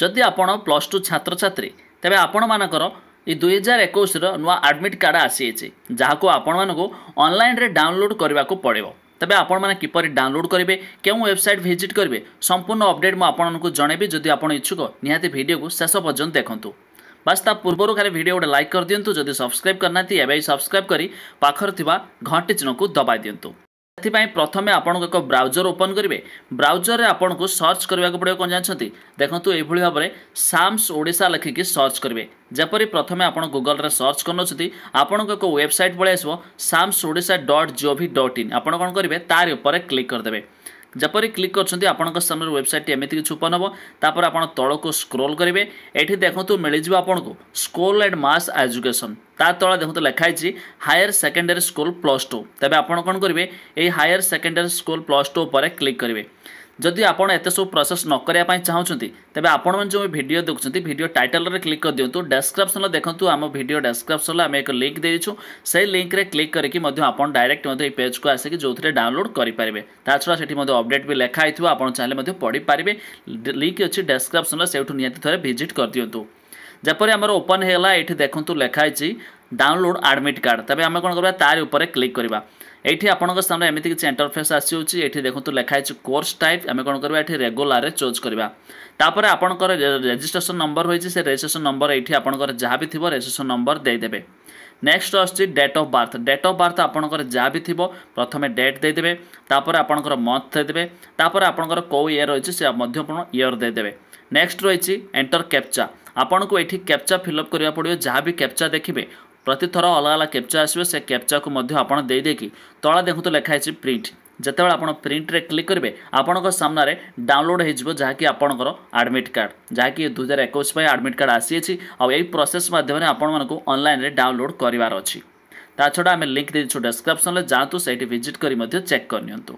ଯଦି ଆପଣ plus two ଛାତ୍ରଛାତ୍ରୀ ତେବେ ଆପଣମାନଙ୍କର ଏଇ ଦୁଇହଜାର ଏକୋଇଶର ନୂଆ ଆଡ଼ମିଟ୍ କାର୍ଡ଼ ଆସିଯାଇଛି ଯାହାକୁ ଆପଣମାନଙ୍କୁ ଅନଲାଇନ୍ରେ ଡାଉନଲୋଡ଼୍ କରିବାକୁ ପଡ଼ିବ ତେବେ ଆପଣମାନେ କିପରି ଡାଉନଲୋଡ଼୍ କରିବେ କେଉଁ ୱେବସାଇଟ୍ ଭିଜିଟ୍ କରିବେ ସମ୍ପୂର୍ଣ୍ଣ ଅପଡ଼େଟ୍ ମୁଁ ଆପଣଙ୍କୁ ଜଣେଇବି ଯଦି ଆପଣ ଇଚ୍ଛୁକ ନିହାତି ଭିଡ଼ିଓକୁ ଶେଷ ପର୍ଯ୍ୟନ୍ତ ଦେଖନ୍ତୁ ବାସ୍ ତା ପୂର୍ବରୁ ଖାଲି ଭିଡ଼ିଓ ଗୋଟେ ଲାଇକ୍ କରିଦିଅନ୍ତୁ ଯଦି ସବସ୍କ୍ରାଇବ୍ କରିନାହାନ୍ତି ଏବେ ସବସ୍କ୍ରାଇବ୍ କରି ପାଖରେ ଥିବା ଘଣ୍ଟି ଚିହ୍ନକୁ ଦବାଇ ଦିଅନ୍ତୁ ସେଥିପାଇଁ ପ୍ରଥମେ ଆପଣଙ୍କୁ ଏକ ବ୍ରାଉଜର ଓପନ୍ କରିବେ ବ୍ରାଉଜରରେ ଆପଣଙ୍କୁ ସର୍ଚ୍ଚ କରିବାକୁ ପଡ଼ିବ କ'ଣ ଜାଣିଛନ୍ତି ଦେଖନ୍ତୁ ଏଇଭଳି ଭାବରେ ସାମ୍ସ ଓଡ଼ିଶା ଲେଖିକି ସର୍ଚ୍ଚ କରିବେ ଯେପରି ପ୍ରଥମେ ଆପଣ ଗୁଗଲରେ ସର୍ଚ୍ଚ କରୁନଛନ୍ତି ଆପଣଙ୍କୁ ଏକ ୱେବସାଇଟ୍ ପଳେଇ ଆସିବ SAMS Odisha dot G O V dot in ଆପଣ କ'ଣ କରିବେ ତାରି ଉପରେ କ୍ଲିକ୍ କରିଦେବେ ଯେପରି କ୍ଲିକ୍ କରିଛନ୍ତି ଆପଣଙ୍କ ସାମ୍ନାରେ ୱେବସାଇଟ୍ଟି ଏମିତି କିଛି ଓପନ୍ ହେବ ତାପରେ ଆପଣ ତଳକୁ ସ୍କ୍ରୋଲ୍ କରିବେ ଏଠି ଦେଖନ୍ତୁ ମିଳିଯିବ ଆପଣଙ୍କୁ ସ୍କୁଲ୍ ଆଣ୍ଡ ମାସ୍ ଏଜୁକେସନ୍ ତା ତଳେ ଦେଖନ୍ତୁ ଲେଖା ହେଇଛି higher secondary school plus two ତେବେ ଆପଣ କ'ଣ କରିବେ ଏହି higher secondary school plus two ଉପରେ କ୍ଲିକ୍ କରିବେ ଯଦି ଆପଣ ଏତେ ସବୁ ପ୍ରୋସେସ୍ ନ କରିବା ପାଇଁ ଚାହୁଁଛନ୍ତି ତେବେ ଆପଣମାନେ ଯେଉଁ ଭିଡ଼ିଓ ଦେଖୁଛନ୍ତି ଭିଡ଼ିଓ ଟାଇଟଲ୍ରେ କ୍ଲିକ୍ କରିଦିଅନ୍ତୁ ଡେସ୍କ୍ରିପ୍ସନ୍ରେ ଦେଖନ୍ତୁ ଆମ ଭିଡ଼ିଓ ଡେସ୍କ୍ରିପ୍ସନ୍ରେ ଆମେ ଏକ ଲିଙ୍କ୍ ଦେଇଛୁ ସେଇ ଲିଙ୍କ୍ରେ କ୍ଲିକ୍ କରିକି ମଧ୍ୟ ଆପଣ ଡାଇରେକ୍ଟ ମଧ୍ୟ ଏହି ପେଜ୍କୁ ଆସିକି ଯେଉଁଥିରେ ଡାଉନଲୋଡ଼୍ କରିପାରିବେ ତା ଛଡ଼ା ସେଠି ମଧ୍ୟ ଅପଡେଟ୍ ବି ଲେଖା ହେଇଥିବ ଆପଣ ଚାହିଁଲେ ମଧ୍ୟ ପଢ଼ିପାରିବେ ଲିଙ୍କ୍ ଅଛି ଡେସ୍କ୍ରିପ୍ସନ୍ରେ ସେଇଠୁ ନିହାତି ଥରେ ଭିଜିଟ୍ କରିଦିଅନ୍ତୁ ଯେପରି ଆମର ଓପନ୍ ହେଇଗଲା ଏଠି ଦେଖନ୍ତୁ ଲେଖା ହେଇଛି ଡାଉନଲୋଡ଼୍ ଆଡ଼ମିଟ୍ କାର୍ଡ଼ ତେବେ ଆମେ କ'ଣ କରିବା ତାରି ଉପରେ କ୍ଲିକ୍ କରିବା ଏଇଠି ଆପଣଙ୍କ ସାମ୍ନାରେ ଏମିତି କିଛି ଇଣ୍ଟରଫେସ୍ ଆସିଯାଉଛି ଏଠି ଦେଖନ୍ତୁ ଲେଖା ହେଇଛି କୋର୍ସ ଟାଇପ୍ ଆମେ କ'ଣ କରିବା ଏଠି ରେଗୁଲାରରେ ଚୁଜ୍ କରିବା ତାପରେ ଆପଣଙ୍କର ରେଜିଷ୍ଟ୍ରେସନ୍ ନମ୍ବର ରହିଛି ସେ ରେଜିଷ୍ଟ୍ରେସନ୍ ନମ୍ବର ଏଇଠି ଆପଣଙ୍କର ଯାହା ବି ଥିବ ରେଜିଷ୍ଟ୍ରେସନ୍ ନମ୍ବର ଦେଇଦେବେ ନେକ୍ସଟ ଆସୁଛି date of birth date of birth ଆପଣଙ୍କର ଯାହା ବି ଥିବ ପ୍ରଥମେ ଡେଟ୍ ଦେଇଦେବେ ତାପରେ ଆପଣଙ୍କର ମନ୍ଥ ଦେଇଦେବେ ତାପରେ ଆପଣଙ୍କର କେଉଁ ଇୟର୍ ରହିଛି ସେ ମଧ୍ୟ ଆପଣ ଇୟର୍ ଦେଇଦେବେ ନେକ୍ସଟ ରହିଛି ଏଣ୍ଟର କ୍ୟାପ୍ଚା ଆପଣଙ୍କୁ ଏଠି କ୍ୟାପ୍ଚା ଫିଲ୍ଅପ୍ କରିବାକୁ ପଡ଼ିବ ଯାହା ବି କ୍ୟାପ୍ଚା ଦେଖିବେ ପ୍ରତିଥର ଅଲଗା ଅଲଗା କ୍ୟାପ୍ଚା ଆସିବ ସେ କ୍ୟାପ୍ଚାକୁ ମଧ୍ୟ ଆପଣ ଦେଇଦେଇକି ତଳେ ଦେଖନ୍ତୁ ଲେଖା ହେଇଛି ପ୍ରିଣ୍ଟ ଯେତେବେଳେ ଆପଣ ପ୍ରିଣ୍ଟରେ କ୍ଲିକ୍ କରିବେ ଆପଣଙ୍କ ସାମ୍ନାରେ ଡାଉନଲୋଡ଼ ହୋଇଯିବ ଯାହାକି ଆପଣଙ୍କର ଆଡ଼ମିଟ୍ କାର୍ଡ଼ ଯାହାକି ଦୁଇ ହଜାର ଏକୋଇଶ ପାଇଁ ଆଡ଼ମିଟ୍ କାର୍ଡ଼ ଆସିଯାଇଛି ଆଉ ଏହି ପ୍ରୋସେସ୍ ମାଧ୍ୟମରେ ଆପଣମାନଙ୍କୁ ଅନଲାଇନ୍ରେ ଡାଉନଲୋଡ଼ କରିବାର ଅଛି ତା ଛଡ଼ା ଆମେ ଲିଙ୍କ୍ ଦେଇଛୁ ଡେସ୍କ୍ରିପ୍ସନ୍ରେ ଯାଆନ୍ତୁ ସେଇଠି ଭିଜିଟ୍ କରି ମଧ୍ୟ ଚେକ୍ କରିନିଅନ୍ତୁ